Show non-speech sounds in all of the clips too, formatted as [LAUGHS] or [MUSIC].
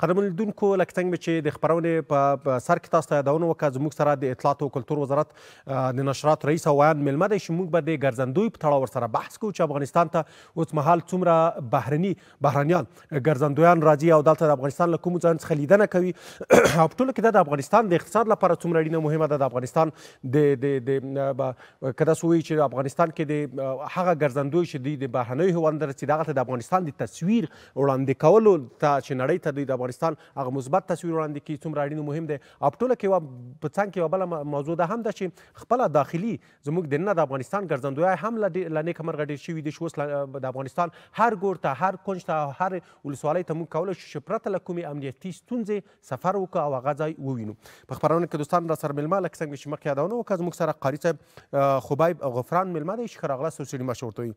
قدم لیدونکو لکه څنګه چې د خبرونې په سر کې تاسو ته یادونه وکړه زموږ سره د اطلاعات او کلتور وزارت د نشرات رئیس او ویان میلمه دی چې موږ به د ګرځندوی په تړاو ورسره بحث کوو چې افغانستان ته اوس مهال څومره بهرني بهرانیان ګرځندویان راځي او دلته د افغانستان له کومو ځایونو څخه لیدنه کوي [CLEARS THROAT] او په ټوله کې د افغانستان د اقتصاد لپاره څومره اړینه مهمه ده د افغانستان د د د کدا سوي چې افغانستان کې د هغه ګرځندوی چې د بهرنیو هوندر چې دغه د افغانستان د تصویر وړاندې کولو ته چې نړۍ ته د افغانستان هغه مثبت تصویر وړاندې کړي څومره اړین مهم دی او په ټوله کې یوه په څنګ کې یوه بله موضوع دا هم ده چې خپله داخلي زموږ دننه د افغانستان ګرځندوی هم له نیکه مرغه ډېر شوي دي چې اوس د افغانستان هر ګور ته هر کونج ته هر ولسوالۍ ته موږ کولی شو چې پرته له کومې امنیتي ستونزې سفر وکړو او هغه ځای ووینو په خپرونه کې دوستان را سره میلمه لکه څنګه چې مخکې یادونه وکړه زموږ سره قاري صاحب خبیب غفران میلمه دی چې ښه راغلاست او سلیم مشورتوي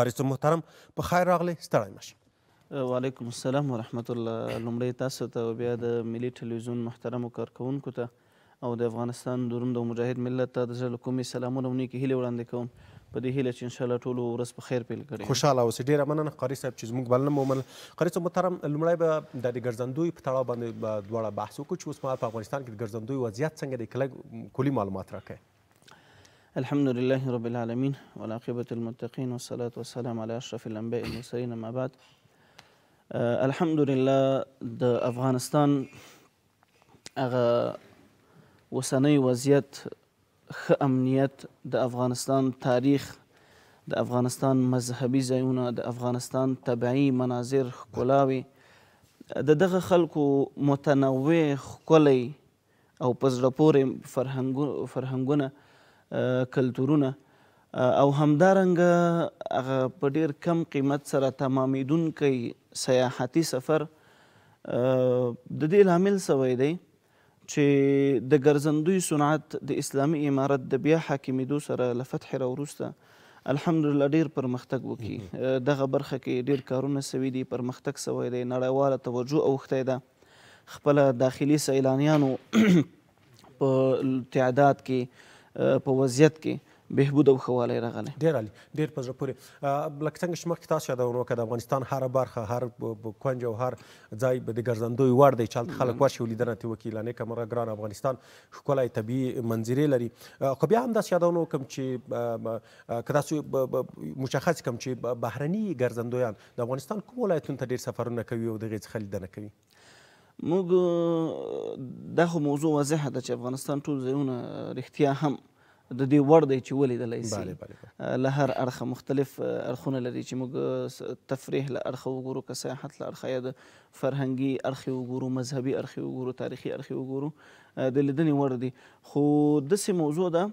قاري صاحب محترم په خیر راغلی ستړی مشئ وعلیکم السلام ورحمت الله لومړی تاسو ته بیا د ملي ټلویزیون محترمو کارکوونکو ته او د افغانستان د روم د مجاهد ملت ته د زړه له کومې سلامونه او نیکې هیلې وړاندې کوم په دې هیله چې انشاءالله ټولو ورځ په خیر پیل کړي خوشحاله اوسئ ډېره مننه قاري صاحب چې زموږ بلنه مو ومنله قاري صاحب محترم لومړی به د دې ګرځندوی په تړاو باندې به دواړه بحث وکړو چې اوس مهال په افغانستان کې د ګرځندوی وضعیت څنګه دی کلک کلي معلومات راکړئ الحمد لله رب العالمين والعاقبة للمتقين والصلاة والسلام على أشرف الأنبياء المرسلين ما بعد الحمدلله د افغانستان هغه اوسنی وضعیت ښه امنیت د افغانستان تاریخ د افغانستان مذهبي ځایونه د افغانستان طبعي مناظر ښکلاوي د دغه خلکو متنوع ښکلی او په زړه پورې فرهنګونه کلتورونه او همدارنګه هغه په ډیر کم قیمت سره تمامیدونکی سیاحتي سفر د دې لامل سوی دی چې د ګرځندوی صنعت د اسلامي امارت د بیا حاکمېدو سره له فتحې راوروسته الحمدلله ډیر پرمختګ وکړي دغه برخه کې ډیر کارونه سوي دي پرمختګ سوی دی نړیواله توجه اوښتی ده خپله داخلي سیلانیانو [CLEARS THROAT] په تعداد کې په وضعیت کې بهبود او خواله راغلی ډیر عالی ډیر په زړه پورې لکه څنګه چې مخکې تاسو یادونه وکړه د افغانستان هر برخه هر کونج او هر ځای به د ګرځندوی وړ دی چې هلته خلک ورشي ولیدنه ترې وکړي لانې کمره ګران افغانستان ښکلی طبیعي منظرې لري خو بیا هم داسې یادونه وکړم چې که تاسو مشخص کړم چې بهرني ګرځندویان د افغانستان کوم ولایتونو ته ډېر سفرونه کوي او د هغې څخه لیدنه کوي موږ دا خو موضوع واضحه ده چې افغانستان ټول ځایونه رښتیا هم د دې وړ دی چې ولیدلی سي له هر اړخه مختلف اړخونه لري چې موږ تفریح له اړخه وګورو که سیاحت له اړخه یا د فرهنګي اړخې وګورو مذهبي اړخې وګورو تاریخي اړخې وګورو د لیدنې وړ دی خو داسې موضوع ده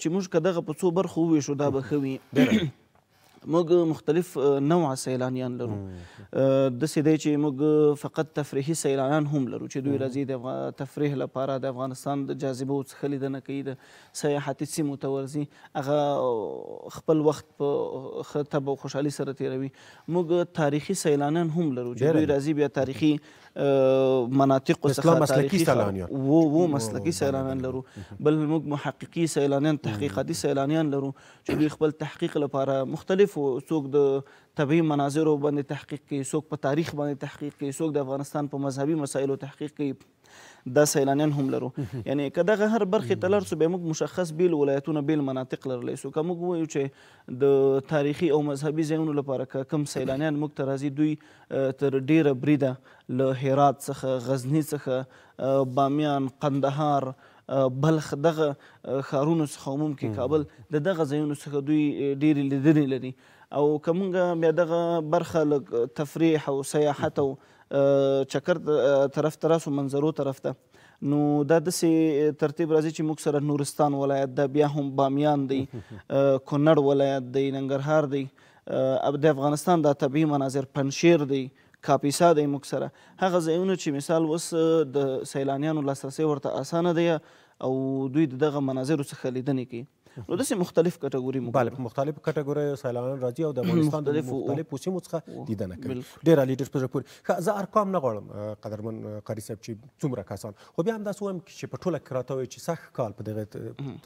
چې موږ که دغه په څو برخو وویشو دا به ښه وي موږ مختلف نوع سیلانیان لرو داسې دی چې موږ فقط تفریحي سیلانیان هم لرو چې دوی راځي د تفریح لپاره د افغانستان د جاذبو څخه لیدنه کوي د سیاحتي سیمو ته ورځي هغه خپل وخت په ښه طب او خوشحالي سره تیروي موږ تاریخي سیلانیان هم لرو چې دوی راځي بیا تاریخي مناطق څخه مسلکي سیلانیان وو وو مسلکي سیلانیان لرو بل موږ محققي سیلانیان تحقیقاتي سیلانیان لرو چې دوی خپل تحقیق لپاره مختلف مختلف څوک د طبي مناظرو باندې تحقیق کوي څوک په تاریخ باندې تحقیق کوي څوک د افغانستان په مذهبي مسایلو تحقیق کوي دا سیلانیان هم لرو یعنی که دغه هر برخې ته لاړ سو بیا موږ مشخص بیل ولایتونه بیل مناطق لرلی سو که موږ ووایو چې د تاریخي او مذهبي ځایونو لپاره که کوم سیلانیان موږ ته راځي دوی تر ډیره بریده له هرات څخه غزني څخه بامیان قندهار بلخ دغه ښارونو څخه عموم کې کابل د دغه ځایونو څخه دوی ډېرې لیدنې لري او که موږ بیا دغه برخه لږ تفریح او سیاحت او چکر طرف ته راسو منظرو طرف ته نو دا داسې ترتیب راځي چې موږ سره نورستان ولایت دا بیا هم بامیان دی [LAUGHS] کونړ ولایت دی ننګرهار دی د افغانستان دا طبیعي مناظر پنشیر دی کاپیسا دی موږ سره هغه ځایونه چې مثال اوس د سیلانیانو لاسرسی ورته اسانه دی او دوی دغه مناظرو څخه لیدنې کوي نو داسې مختلف کټګوري مو بله مختلف کټګوري سیلانیان راځي او د افغانستان د مختلفو سیمو څخه دیدنه کوي ډیر لیډرز پر پورې زه ارقام نه غواړم قدرمن قاری صاحب چې څومره کسان خو بیا هم دا سوم چې په ټوله کراتوي چې سخ کال په دغه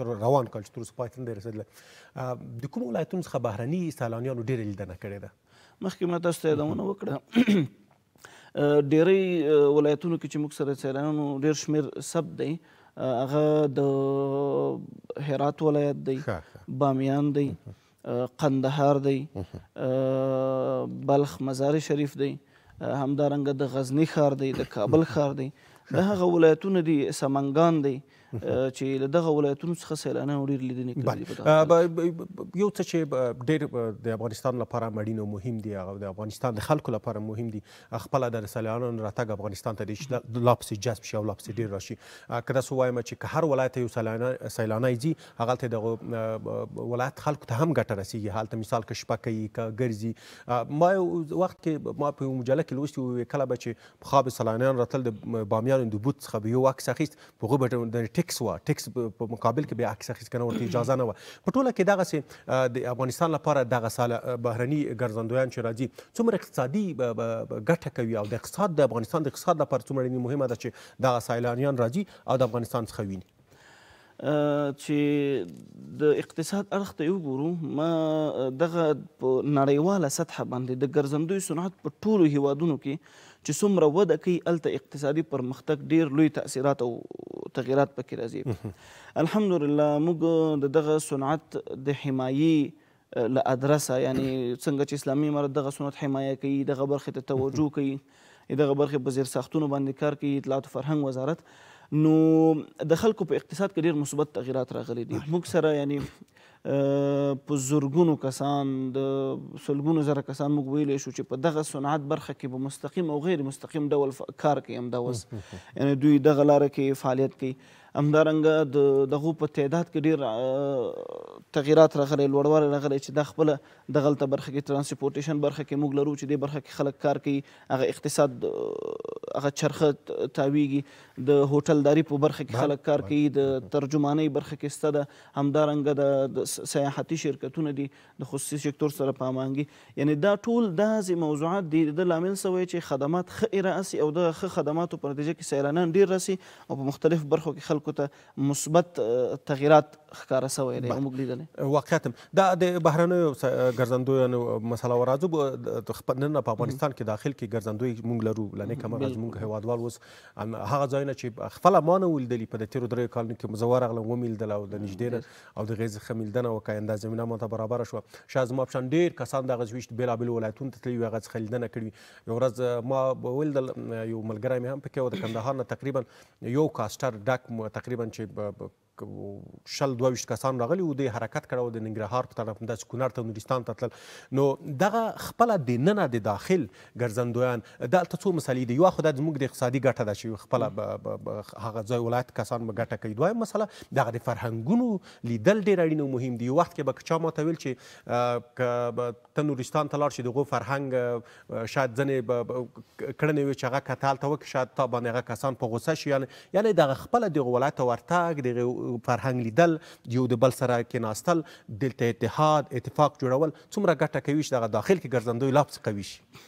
تر روان کال چې تر سپایتن دی رسیدل د کوم ولایتونو څخه بهرني سیلانیانو ډیر لیدنه کړې ده مخکې ما تاسو ته یادونه وکړه [CLEARS THROAT] ډیری ولایتونو کې چې موږ سره سیلانیانو ډیر شمیر سب دی هغه د هرات ولایت دی بامیان دی قندهار دی بلخ مزار شریف دی همدارنګه د غزنی ښار دی د کابل ښار دی د هغه ولایتونه دي سمنګان دی چې له دغه ولایتونو څخه سیلانیان ډیر لیدنې کوي یو څه چې ډیر د افغانستان لپاره مړین او مهم دی او د افغانستان د خلکو لپاره مهم دی خپل د سیلانیان راتګ افغانستان ته د لاپس جذب شي او لاپس ډیر راشي کدا سو وایم چې هر ولایت یو سیلانی ځي هغه ته د ولایت خلکو ته هم ګټه رسیږي حالت مثال کې شپه کوي کې ګرځي ما وخت کې ما په مجله کې لوستي کله به چې په خاب سیلانیان راتل د بامیان د بوت څخه یو عکس اخیست په غو بټ ټیکس و ټیکس په مقابل کې به عکس اخیست کنه ورته اجازه نه و په ټوله کې دغه سي د افغانستان لپاره دغه سال بهرني ګرځندویان چې راځي څومره اقتصادي ګټه کوي او د اقتصاد د افغانستان د اقتصاد لپاره څومره مهمه ده چې دغه سایلانیان راځي او د افغانستان څخه ویني چې د اقتصاد اړخ ته وګورو ما دغه په نړیواله سطح باندې د ګرځندوی صنعت په ټولو هیوادونو کې چې څومره وده کوي الته اقتصادي پرمختګ ډیر لوی تاثیرات او تغیرات پکې راځي الحمدلله موږ د دغه صنعت د حمایي له ادرسه یعنی څنګه چې اسلامي امارت دغه صنعت حمایه کوي دغه برخې ته توجه کوي دغه برخې په زیر ساختونو باندې کار کوي اطلاعات او فرهنګ وزارت نو د خلکو په اقتصاد کې ډېر مثبت تغیرات راغلي دي موږ سره یعنی په زرګونو کسان د سلګونو زره کسان موږ ویلی شو چې په دغه صنعت برخه کې په مستقیم او غیر مستقیم ډول کار کوي همدا اوس [LAUGHS] یعنې دوی دغه لاره کې فعالیت کوي همدارنګه د دغو په تعداد کې ډېر تغیرات راغلی لوړوالی راغلی چې دا خپله دغلته برخه کې ترانسپورټیشن برخه کې موږ لرو چې دې برخه کې خلک کار کوي هغه اقتصاد هغه چرخه تاویږي د هوټلداري په برخه کې خلک کار کوي د ترجمانۍ برخه کې سته ده همدارنګه د سیاحتي شرکتونه دي د خصوصي سکتور سره په هماهنګي یعنی دا ټول داسې موضوعات دي د لامل سوی چې خدمات ښه ارائه سي او د ښه خدماتو په نتیجه کې سیلانیان ډېر راسي او په مختلف برخو کې خلکو خلکو ته مثبت تغیرات ښکاره سوی دی موږ لیدلی واقعیت دا د بهرنیو ګرځندویانو مسله ورځو نن په افغانستان کې داخل کې ګرځندوی موږ لرو لنې کم هغه زموږ هیوادوال اوس هغه ځایونه چې خپله ما نه ولیدلي په د تېرو دریو کالونو کې زه ورغلم ومیلدل او د نږدې او د غیظ ښه میلدنه وکړه انده زمینه ما ته برابره شوه شاید زما پشان ډېر کسان دغه ویشت بېلابېلو ولایتونو ته تللي وي هغه څخه لیدنه کړې یو ورځ ما ولیدل یو ملګری مې هم پکې و د کندهار نه تقریبا یو کاسټر ډک تقريبا شل دوه ویشت کسان راغلي وو دوی حرکت کړی و د ننګرهار په طرف همداسې کونړ ته نورستان ته تلل نو دغه خپله دننه د داخل ګرځندویان دلته څو مسلې دي یوه خو دا زموږ د اقتصادي ګټه ده چې خپله هغه ځای ولایت کسان به ګټه کوي دویم مسله دغه د فرهنګونو لیدل ډېر اړین او مهم دي یو وخت کې به که چا ماته ویل چې که ته نورستان ته لاړ شې دغو فرهنګ شاید ځینې کړنې وي چې هغه که ته هلته وکړې شاید تا باندې هغه کسان په غوسه شي یعنې دغه خپله دغه ولایت ورتګ دغه فرهنګ لیدل یو د بل سره کېناستل دلته اتحاد اتفاق جوړول څومره ګټه کوي چې دغه داخل کې ګرځندوی لا پسې قوي شي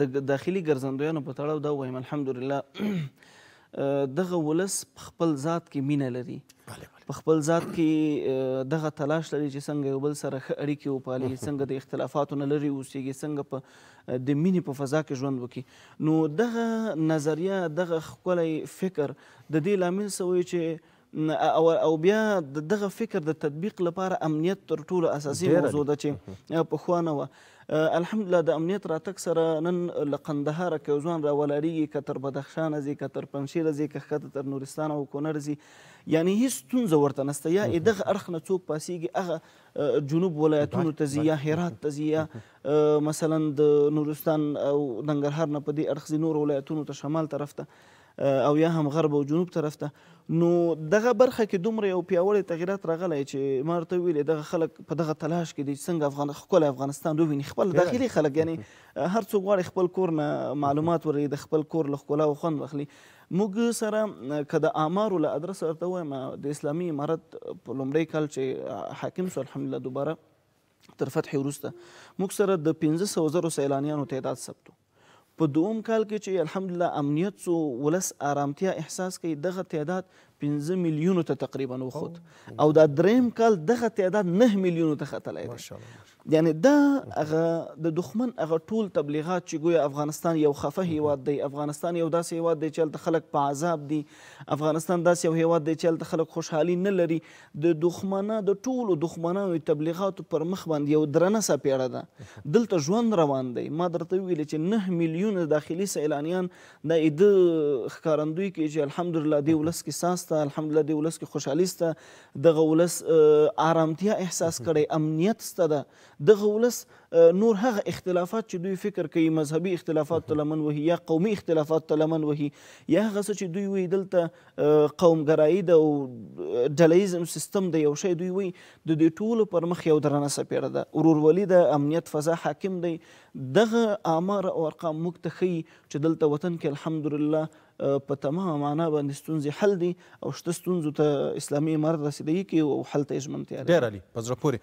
د داخلي ګرځندویانو په تړاو دا وایم الحمدلله دغه ولس خپل ذات کې مینه لري بله په خپل ذات کې دغه تلاش لري چې څنګه یو بل سره ښه اړیکې وپالي څنګه د اختلافاتو نه لرې اوسېږي څنګه په د مینې په فضا کې ژوند وکړي نو دغه نظریه دغه ښکلی فکر د دې لامل څه چې او او بیا د دغه فکر د تطبیق لپاره امنیت تر ټولو اساسي موضوع ده چې په خوانه و الحمدلله د امنیت راتک سره نن له قندهاره که ځوان راولاړېږي که تر بدخشانه ځي که تر پنجشیره ځي که ښکته تر نورستان او کونړ ځي یعنی هیڅ ستونزه ورته نسته یا یې دغه اړخ نه څوک پاسېږي هغه جنوب ولایتونو ته ځي یا هرات ته ځي یا مثلا د نورستان او ننګرهار نه په دې اړخ ځي نور ولایتونو ته شمال طرف ته او یا هم غرب او جنوب طرف ته نو دغه برخه کې دومره یو پیاوړی تغیرات راغلی چې ما ورته ویلې دغه خلک په دغه تلاش کې دي چې څنګه افغان ښکلی افغانستان وویني خپل داخلي خلک یعنی هر څوک غواړي خپل کور نه معلومات ورغي د خپل کور له ښکلاو خوند واخلي موږ سره که د اعمارو له ادرسه ورته وایم د اسلامي امارت په لومړی کال چې حاکم شو الحمدلله دوباره تر فتحې وروسته موږ سره د پنځه سوه زرو سیلانیانو تعداد ثبت په دوم کال کې چې الحمدلله امنیت سو ولس آرامتیا احساس کوي دغه تعداد 15 میلیونو ته تقریبا وخوت او دا دریم کال دغه تعداد 9 میلیونو ته ختلی دی یعنی دا هغه د دښمن هغه ټول تبلیغات چې ګویا افغانستان یو خفه هیواد دی افغانستان یو داسې هیواد دی چې هلته خلک په عذاب دي افغانستان داسې یو هیواد دی چې هلته خلک خوشحالي نه لري د دښمنه د ټولو دښمنانو تبلیغاتو پر مخ باندې یو درنه څپېړه ده دلته ژوند روان دی ما درته ویلې چې 9 میلیونه داخلي سیلانیان د دا ایده ښکارندوی کوي چې الحمدلله دې ولس کې ساس شته الحمدلله دی ولس کې خوشحالي شته دغه ولس آرامتیا احساس کړی امنیت شته ده دغه ولس نور هغه اختلافات چې دوی فکر کوي مذهبي اختلافات ته لمن وهي یا قومي اختلافات ته لمن وهي یا هغه څه چې دوی وایي دلته قومګرایي ده او ډلهیزم سیستم د یو شی دوی وایي د دې ټولو پر مخ یو درنه څپېړه ده ورورولي ده امنیت فضا حاکم دی دغه آمار او ارقام موږ ته ښیي چې دلته وطن کې الحمدلله په تمامه معنا باندې ستونزې حل دي او شته ستونزو ته اسلامي امارت رسیدګي کوي او حل ته یې ژمنتیا ډېر عالي په زړه پورې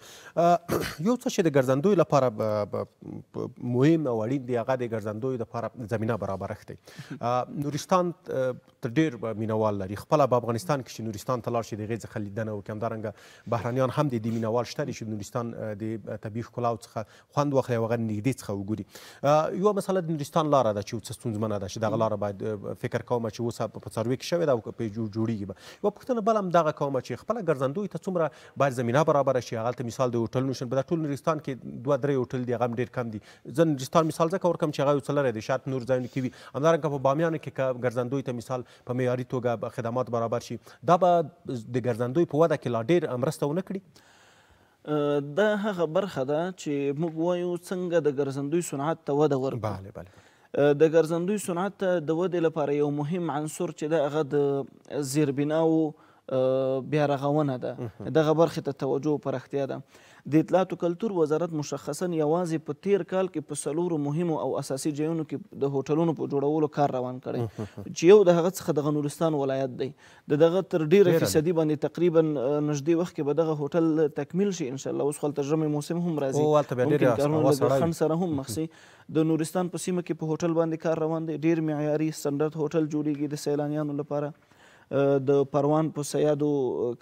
[CLEARS THROAT] یو څه چې د ګرځندوی لپاره مهم او اړین دی هغه د ګرځندوی لپاره زمینه برابره کړي نورستان تر ډېر مینوال لري خپله په افغانستان کې چې نورستان ته لاړ شي د هغې څخه لیدنه وکړي همدارنګه بهرانیان هم د دې مینوال شته دي چې نورستان د طبیعي ښکلاو څخه خوند واخلي او هغه نږدې څخه وګوري یوه مسله د نورستان لاره ده چې یو څه ستونزمنه ده چې دغه لاره باید فکر فکر کوم چې اوس په څارویو کې شوې ده او پرې جوړیږي به یوه پوښتنه بل هم دغه کومه چې خپله ګرځندوی ته څومره باید زمینه برابره شي هغلته مثال د هوټلونو شن په دا ټول نورستان کې دوه درې هوټل دي هغه هم ډېر کم دي زه نورستان مثال ځکه ورکوم چې هغه یو څه لرې دی شاید نور ځایونه کې وي همدارنګه په بامیانو کې که ګرځندوی ته مثال په معیاري توګه خدمات برابر شي دا به د ګرځندوی په وده کې لا ډېر مرسته ونه کړي دا هغه برخه ده چې موږ وایو څنګه د ګرځندوی صنعت ته وده ورکړو بله بله د ګرځندوی صنعت ته د ودې لپاره یو مهم عنصر چې ده هغه د زیربناوو بیا رغونه ده دغه برخې ته توجه پراختیا ده د اطلاعات او کلتور وزارت مشخصا یوازې په تیر کال کې په څلورو مهمو او اساسي ځایونو کې د هوټلونو په جوړولو کار روان کړی چې یو د هغه څخه د نورستان ولایت دی د دغه تر ډیره فیصدي باندې تقریبا نږدې وخت کې به دغه هوټل تکمیل شي ان شاء الله اوس هلته ژمی موسم هم راځي ممکن کارونه د خن سره هم مخ سي د نورستان په سیمه کې په هوټل باندې کار روان دی ډیر معیاري سټنډرد هوټل جوړیږي د سیلانیانو لپاره د پروان په سیادو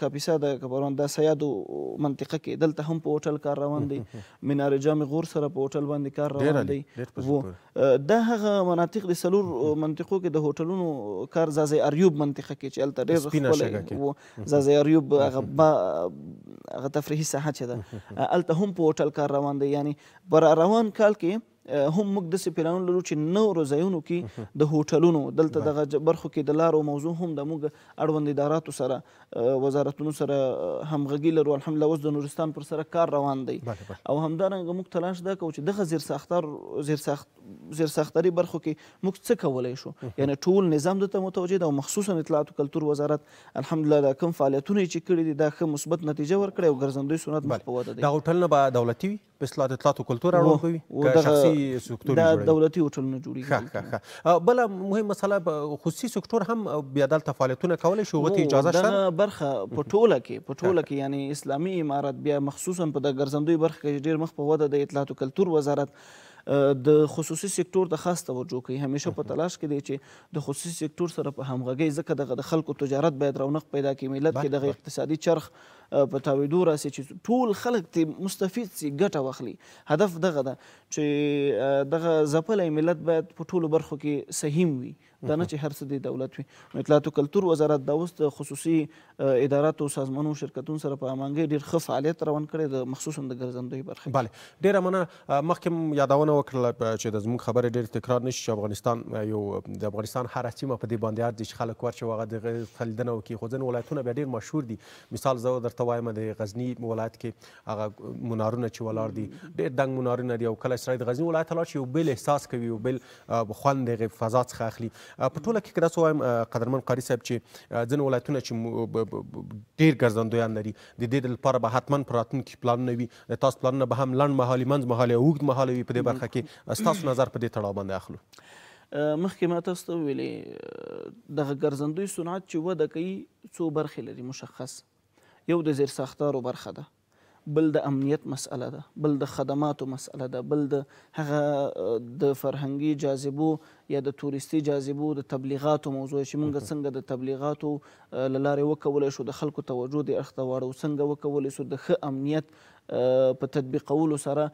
کاپیسا د پروان د سیادو منطقه کې دلته هم په هوټل کار روان دی [LAUGHS] منار جام غور سره په هوټل باندې کار روان دی وو د هغه مناطق د سلور منطقو کې د هوټلونو کار زازي اریوب منطقه کې چې الته ډېر خپل وو زازي اریوب هغه هغه تفریحي ساحه چې ده [LAUGHS] الته هم په هوټل کار روان دی یعنی بر روان کال کې هم موږ داسې پلانونه لرو چې نورو ځایونو کې د هوټلونو دلته دغه برخو کې د لارو موضوع هم د موږ اړوند اداراتو سره وزارتونو سره همغږي لرو الحمدلله اوس د نورستان پر سره کار روان دی او همدارنګه موږ تلاش دا کوو چې دغه زیرساختار زیرساخت زیرساختري برخو کې موږ څه کولی شو یعنی ټول نظام دته متوجه ده او مخصوصا اطلاعات او کلتور وزارت الحمدلله دا کوم فعالیتونه چې کړي دي دا ښه مثبت نتیجه ورکړې او ګرځندوی صنعت مخ په وده دی دا هوټلونه به دولتي وي په اصلاح د اطلاعاتو کلتور اړوند کوي که شخصي سکتور دا دولتي هوټلونه جوړیږي ښه ښه بله مهم مسله خصوصي سکتور هم بیا دلته فعالیتونه کولی شي هغو ته اجازه شته برخه په ټوله کې په ټوله کې یعنی اسلامي امارت بیا مخصوصا په د ګرځندوی برخه کې ډیر مخ په وده د اطلاعاتو کلتور وزارت د خصوصي سکتور د خاص توجه کوي همیشه په تلاش کې دی چې د خصوصي سکتور سره په همغږۍ ځکه دغه د خلکو تجارت باید رونق پیدا کړي ملت کې دغه اقتصادي چرخ په تاویدو راسي چې ټول خلک ترې مستفید سي ګټه واخلي هدف دغه ده چې دغه ځپلی ملت باید په ټولو برخو کې سهیم وي دا نه چې هر څه د دولت وي نو اطلاعات و کلتور وزارت دا اوس د خصوصي اداراتو سازمانونو شرکتونو سره په هماهنګۍ ډېر ښه فعالیت روان کړی د مخصوصا د ګرځندوی برخه بله ډېره مننه مخکې م یادونه وکړله چې د زموږ خبرې ډېر تکرار نه شي چې افغانستان یو د افغانستان هره سیمه په دې باندې عرض دي چې خلک ورشي هغه د خلیدنه وکړي خو ځینې ولایتونه بیا ډېر مشهور دي مثال زه درته ورته وایم د غزنی ولایت کې هغه منارونه چې ولاړ دي ډېر دنګ منارونه دي او کله سړی د غزنی ولایت لاړ شي یو بل احساس کوي یو بل خوند دغه فضا څخه اخلي په ټوله کې که وایم قدرمن قاری صاحب چې ځین ولایتونه چې ډېر ګرځندویان لري د دې لپاره به حتما په راتلونکي پلانونه وي د تاسو پلانونه به هم لنډ مهالي منځ مهالي اوږد مهالي وي په دې برخه کې ستاسو نظر په دې تړاو باندې اخلو مخکې ما تاسو ته ویلې دغه ګرځندوی صنعت چې وده کوي څو برخې لري مشخص یو د زیرساختارو برخه ده بل د امنیت مسله ده بل د خدماتو مسله ده بل د هغه د فرهنګي جاذبو یا د توریستي جاذبو د تبلیغاتو موضوع چې موږ څنګه د تبلیغاتو لارې وکولای شو د خلکو توجه د اخته واړو څنګه وکولای شو د ښه امنیت په تطبیقولو سره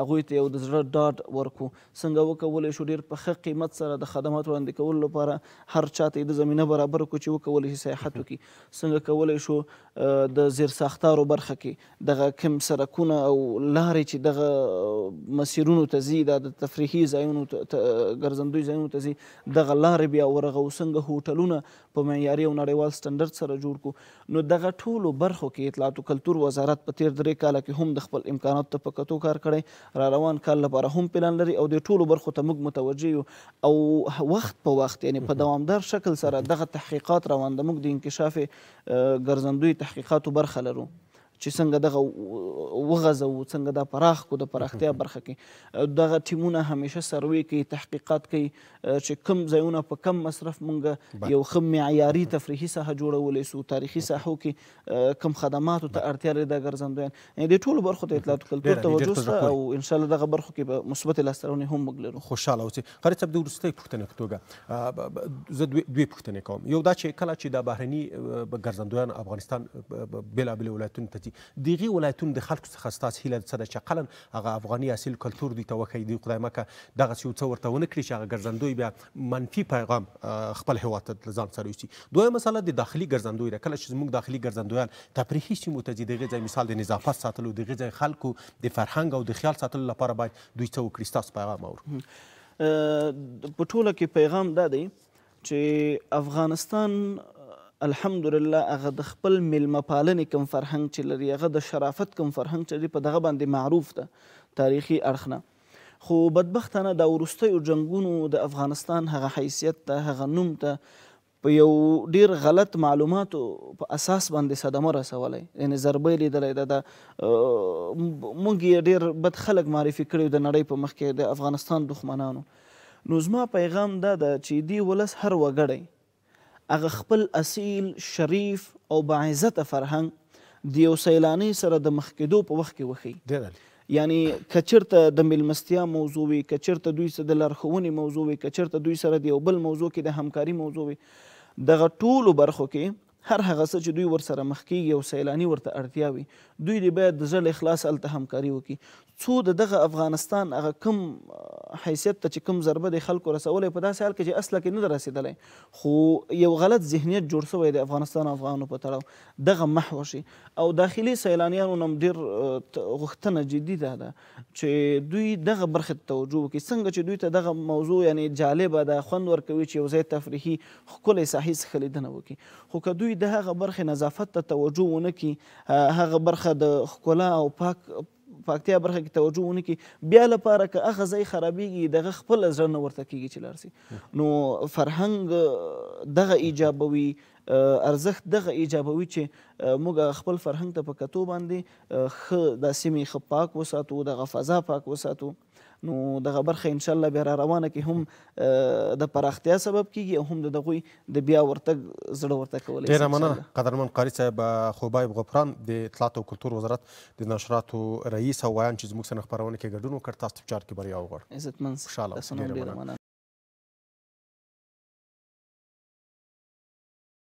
هغوی ته یو د زړه ډاډ ورکړو څنګه وکولی شو ډېر په ښه قیمت سره د خدمات وړاندې کولو لپاره هر چا ته د زمینه برابر کړو چې وکولی شي سیاحت وکړي څنګه کولی شو د زیرساختارو برخه کې دغه کوم سرکونه او لارې چې دغه مسیرونو ته ځي دا د تفریحي ځایونو ګرځندوی ځایونو ته ځي دغه لارې بیا ورغو څنګه هوټلونه په معیاري او نړیوال سټنډرډ سره جوړ کو نو دغه ټولو برخو کې اطلاعات او کلتور وزارت په تیر درې کاله کې هم د خپل امکاناتو ته په کتو کار کړی را روان کال لپاره هم پلان لري او د ټولو برخو ته موږ متوجه یو او وخت په وخت یعنی په دوامدار شکل سره دغه تحقیقات روان د موږ د انکشاف ګرځندوی تحقیقاتو برخه لرو چې څنګه دغه وغزو څنګه دا پراخ کو د پراختیا برخه کې دغه ټیمونه همیشه سروي کوي تحقیقات کوي چې کم ځایونه په کم مصرف مونږ یو ښه معیاري تفریحي ساحه جوړولی سو تاریخي ساحو کې کم خدماتو ته اړتیا لري دا ګرځندویان یعنې دې ټولو برخو ته اطلاعات کلتور توجه شته او انشاءالله دغه برخو کې به مثبت لاسته هم موږ لرو خوشحاله اوسئ قاري صاحب د وروستۍ پوښتنې په توګه زه دوې پوښتنې کوم یو دا چې کله چې دا بهرني ګرځندویان افغانستان بېلابېلې ولایتونو ته دي دغه ولایتونو د خلکو څخه ستاسو هیله څه ده چې اقلا هغه افغاني اصیل کلتور دوی ته وښیي دوی خدای مکه دغسې یو څه ورته ونه کړي چې هغه ګرځندوی بیا منفي پیغام خپل هیواد ته ځان سره یوسي دویمه مسله د داخلي ګرځندوی ده کله چې زموږ داخلي ګرځندویان تفریحي سیمو ته ځي دغه ځای مثال د نظافت ساتلو دغه ځای خلکو د فرهنګ او د خیال ساتلو لپاره باید دوی څه وکړي ستاسو پیغام اورو په ټوله کې پیغام دا دی چې افغانستان الحمدلله هغه د خپل میلمه پالنې کوم فرهنګ چې لري هغه د شرافت کوم فرهنګ چې لري په دغه باندې معروف ده تاریخي اړخ نه خو بدبختانه د وروستیو جنګونو د افغانستان هغه حیثیت ته هغه نوم ته په یو ډیر غلط معلوماتو په اساس باندې صدمه رسولی یعنې ضربه یې لیدلی ده د موږ یې ډیر بد خلک معرفي کړي د نړۍ په مخ کې د افغانستان دښمنانو نو زما پیغام دا ده چې دې ولس هر وګړی هغه خپل اصیل شریف او باعزته فرهنګ د یو سیلانی سره د مخ کېدو په وخت کې وښیي یعنی کچرته د ملمستیا موضوع وي کچرته دوی سره د لارښوونې موضوع وي کچرته دوی سره د یو بل موضوع کې د همکاري موضوع وي دغه ټولو برخو کې هر هغه څه چې دوی ورسره مخ کیږي او سیلاني ورته اړتیا وي دوی دې باید د زړه اخلاص هلته همکاري وکړي څو د دغه افغانستان هغه کم حیثیت ته چې کم ضربه د خلکو رسولی په داسې حال کې چې اصله کې نه ده رسېدلی خو یو غلط ذهنیت جوړ سوی د افغانستان افغانو په تړاو دغه محوه شي او داخلي سیلانیانو نه هم ډېر غوښتنه جدي ده ده چې دوی دغه برخې ته توجه وکړي څنګه چې دوی ته دغه موضوع یعنی جالبه ده خوند ورکوي چې یو ځای تفریحي ښکلی ساحې څخه لیدنه وکړي خو که دوی دوی د هغه برخې نظافت ته توجه ونه کړي هغه برخه د ښکلا او پاک پاکتیا برخه کې توجه ونه کړي بیا لپاره که هغه ځای خرابېږي دغه خپله زړه نه ورته کېږي چې لاړ سي نو فرهنګ دغه ایجابوي ارزښت دغه ایجابوي چې موږ خپل فرهنګ ته په کتو باندې ښه دا سیمې ښه پاک وساتو دغه فضا پاک وساتو نو دغه برخه ان شاء الله به را روانه کې هم د پراختیا سبب کیږي او هم د دغوی د بیا ورتګ زړه ورته کولای ډیره مننه قدرمن قاری صاحب خوبایب غفران د اطلاعات او کلتور وزارت د نشراتو رئیس او ویان چې زموږ سره خبرونه کې ګډون وکړ تاسو په چار کې بریا وغوړ عزتمن خوشاله ډیره مننه